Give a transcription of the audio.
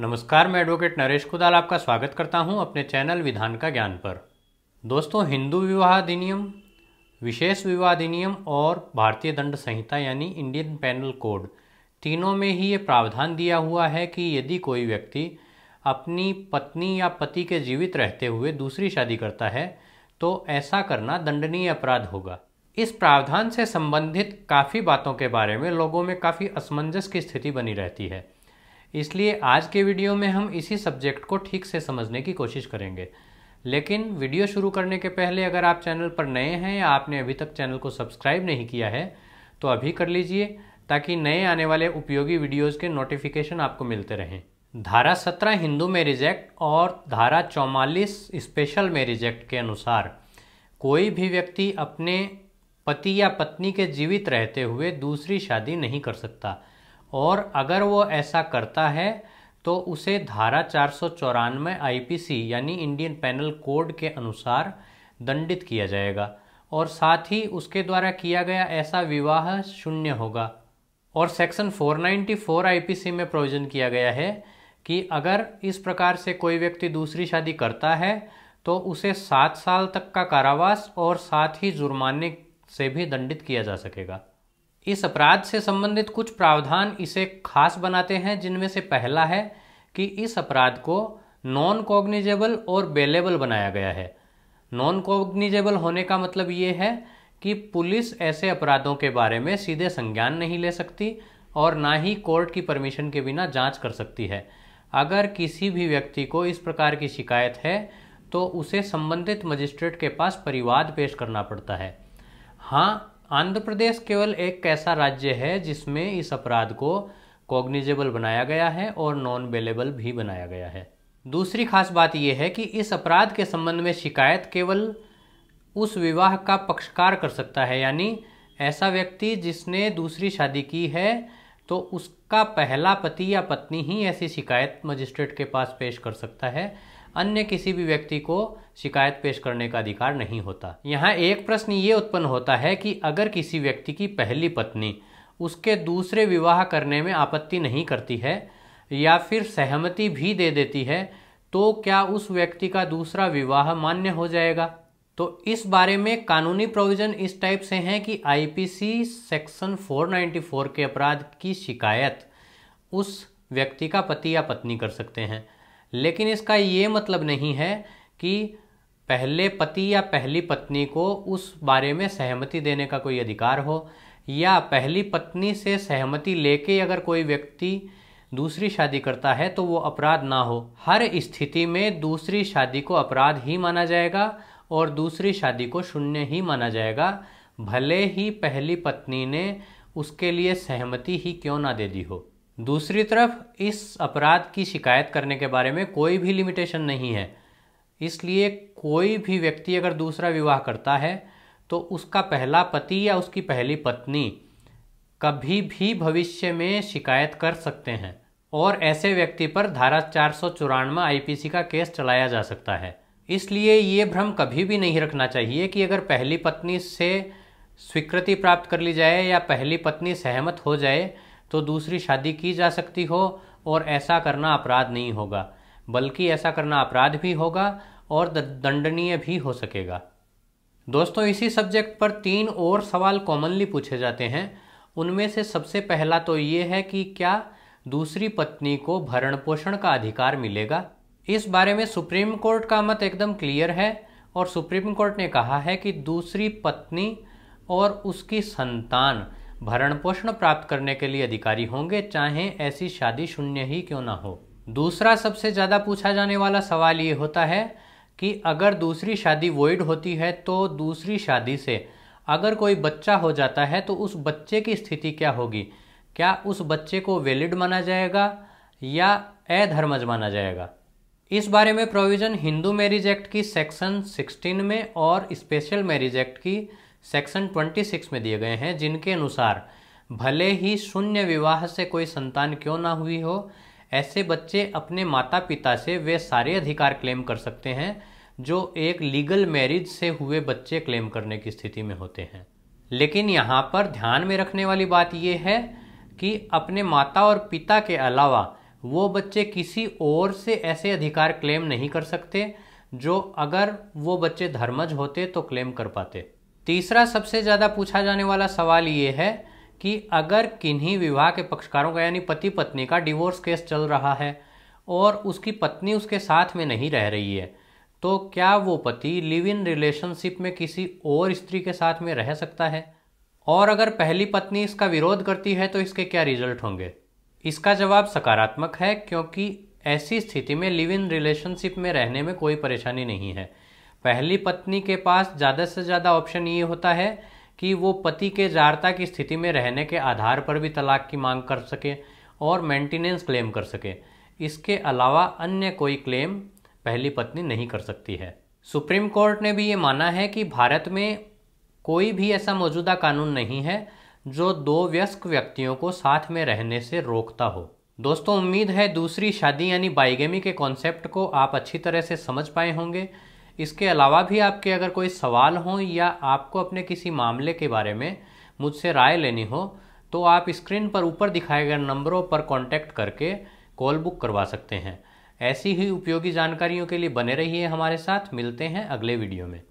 नमस्कार मैं एडवोकेट नरेश कुदाल आपका स्वागत करता हूं अपने चैनल विधान का ज्ञान पर दोस्तों हिंदू विवाह अधिनियम विशेष विवाह अधिनियम और भारतीय दंड संहिता यानी इंडियन पैनल कोड तीनों में ही ये प्रावधान दिया हुआ है कि यदि कोई व्यक्ति अपनी पत्नी या पति के जीवित रहते हुए दूसरी शादी करता है तो ऐसा करना दंडनीय अपराध होगा इस प्रावधान से संबंधित काफ़ी बातों के बारे में लोगों में काफ़ी असमंजस की स्थिति बनी रहती है इसलिए आज के वीडियो में हम इसी सब्जेक्ट को ठीक से समझने की कोशिश करेंगे लेकिन वीडियो शुरू करने के पहले अगर आप चैनल पर नए हैं या आपने अभी तक चैनल को सब्सक्राइब नहीं किया है तो अभी कर लीजिए ताकि नए आने वाले उपयोगी वीडियोस के नोटिफिकेशन आपको मिलते रहें धारा सत्रह हिंदू मैरिज एक्ट और धारा चौवालीस स्पेशल मैरिज एक्ट के अनुसार कोई भी व्यक्ति अपने पति या पत्नी के जीवित रहते हुए दूसरी शादी नहीं कर सकता और अगर वो ऐसा करता है तो उसे धारा चार सौ चौरानवे सी यानी इंडियन पैनल कोड के अनुसार दंडित किया जाएगा और साथ ही उसके द्वारा किया गया ऐसा विवाह शून्य होगा और सेक्शन 494 आईपीसी में प्रोविज़न किया गया है कि अगर इस प्रकार से कोई व्यक्ति दूसरी शादी करता है तो उसे सात साल तक का कारावास और साथ ही जुर्माने से भी दंडित किया जा सकेगा इस अपराध से संबंधित कुछ प्रावधान इसे खास बनाते हैं जिनमें से पहला है कि इस अपराध को नॉन कॉग्निजेबल और बेलेबल बनाया गया है नॉन कॉग्निजेबल होने का मतलब ये है कि पुलिस ऐसे अपराधों के बारे में सीधे संज्ञान नहीं ले सकती और ना ही कोर्ट की परमिशन के बिना जांच कर सकती है अगर किसी भी व्यक्ति को इस प्रकार की शिकायत है तो उसे संबंधित मजिस्ट्रेट के पास परिवाद पेश करना पड़ता है हाँ आंध्र प्रदेश केवल एक ऐसा राज्य है जिसमें इस अपराध को कॉग्निजेबल बनाया गया है और नॉन वेलेबल भी बनाया गया है दूसरी खास बात यह है कि इस अपराध के संबंध में शिकायत केवल उस विवाह का पक्षकार कर सकता है यानी ऐसा व्यक्ति जिसने दूसरी शादी की है तो उसका पहला पति या पत्नी ही ऐसी शिकायत मजिस्ट्रेट के पास पेश कर सकता है अन्य किसी भी व्यक्ति को शिकायत पेश करने का अधिकार नहीं होता यहाँ एक प्रश्न ये उत्पन्न होता है कि अगर किसी व्यक्ति की पहली पत्नी उसके दूसरे विवाह करने में आपत्ति नहीं करती है या फिर सहमति भी दे देती है तो क्या उस व्यक्ति का दूसरा विवाह मान्य हो जाएगा तो इस बारे में कानूनी प्रोविज़न इस टाइप से हैं कि आईपीसी सेक्शन 494 के अपराध की शिकायत उस व्यक्ति का पति या पत्नी कर सकते हैं लेकिन इसका ये मतलब नहीं है कि पहले पति या पहली पत्नी को उस बारे में सहमति देने का कोई अधिकार हो या पहली पत्नी से सहमति लेके अगर कोई व्यक्ति दूसरी शादी करता है तो वो अपराध ना हो हर स्थिति में दूसरी शादी को अपराध ही माना जाएगा और दूसरी शादी को शून्य ही माना जाएगा भले ही पहली पत्नी ने उसके लिए सहमति ही क्यों ना दे दी हो दूसरी तरफ इस अपराध की शिकायत करने के बारे में कोई भी लिमिटेशन नहीं है इसलिए कोई भी व्यक्ति अगर दूसरा विवाह करता है तो उसका पहला पति या उसकी पहली पत्नी कभी भी भविष्य में शिकायत कर सकते हैं और ऐसे व्यक्ति पर धारा चार सौ चौरानवे सी का केस चलाया जा सकता है इसलिए ये भ्रम कभी भी नहीं रखना चाहिए कि अगर पहली पत्नी से स्वीकृति प्राप्त कर ली जाए या पहली पत्नी सहमत हो जाए तो दूसरी शादी की जा सकती हो और ऐसा करना अपराध नहीं होगा बल्कि ऐसा करना अपराध भी होगा और दंडनीय भी हो सकेगा दोस्तों इसी सब्जेक्ट पर तीन और सवाल कॉमनली पूछे जाते हैं उनमें से सबसे पहला तो ये है कि क्या दूसरी पत्नी को भरण पोषण का अधिकार मिलेगा इस बारे में सुप्रीम कोर्ट का मत एकदम क्लियर है और सुप्रीम कोर्ट ने कहा है कि दूसरी पत्नी और उसकी संतान भरण पोषण प्राप्त करने के लिए अधिकारी होंगे चाहे ऐसी शादी शून्य ही क्यों ना हो दूसरा सबसे ज़्यादा पूछा जाने वाला सवाल ये होता है कि अगर दूसरी शादी वॉइड होती है तो दूसरी शादी से अगर कोई बच्चा हो जाता है तो उस बच्चे की स्थिति क्या होगी क्या उस बच्चे को वैलिड माना जाएगा या अधर्मज माना जाएगा इस बारे में प्रोविज़न हिंदू मैरिज एक्ट की सेक्शन 16 में और स्पेशल मैरिज एक्ट की सेक्शन 26 में दिए गए हैं जिनके अनुसार भले ही शून्य विवाह से कोई संतान क्यों ना हुई हो ऐसे बच्चे अपने माता पिता से वे सारे अधिकार क्लेम कर सकते हैं जो एक लीगल मैरिज से हुए बच्चे क्लेम करने की स्थिति में होते हैं लेकिन यहाँ पर ध्यान में रखने वाली बात यह है कि अपने माता और पिता के अलावा वो बच्चे किसी और से ऐसे अधिकार क्लेम नहीं कर सकते जो अगर वो बच्चे धर्मज होते तो क्लेम कर पाते तीसरा सबसे ज़्यादा पूछा जाने वाला सवाल ये है कि अगर किन्हीं विवाह के पक्षकारों का यानी पति पत्नी का डिवोर्स केस चल रहा है और उसकी पत्नी उसके साथ में नहीं रह रही है तो क्या वो पति लिव इन रिलेशनशिप में किसी और स्त्री के साथ में रह सकता है और अगर पहली पत्नी इसका विरोध करती है तो इसके क्या रिजल्ट होंगे इसका जवाब सकारात्मक है क्योंकि ऐसी स्थिति में लिव इन रिलेशनशिप में रहने में कोई परेशानी नहीं है पहली पत्नी के पास ज़्यादा से ज़्यादा ऑप्शन ये होता है कि वो पति के जारता की स्थिति में रहने के आधार पर भी तलाक की मांग कर सके और मेंटेनेंस क्लेम कर सके इसके अलावा अन्य कोई क्लेम पहली पत्नी नहीं कर सकती है सुप्रीम कोर्ट ने भी ये माना है कि भारत में कोई भी ऐसा मौजूदा कानून नहीं है जो दो व्यस्क व्यक्तियों को साथ में रहने से रोकता हो दोस्तों उम्मीद है दूसरी शादी यानी बाइगेमी के कॉन्सेप्ट को आप अच्छी तरह से समझ पाए होंगे इसके अलावा भी आपके अगर कोई सवाल हो या आपको अपने किसी मामले के बारे में मुझसे राय लेनी हो तो आप स्क्रीन पर ऊपर दिखाए गए नंबरों पर कॉन्टैक्ट करके कॉल बुक करवा सकते हैं ऐसी ही उपयोगी जानकारियों के लिए बने रहिए हमारे साथ मिलते हैं अगले वीडियो में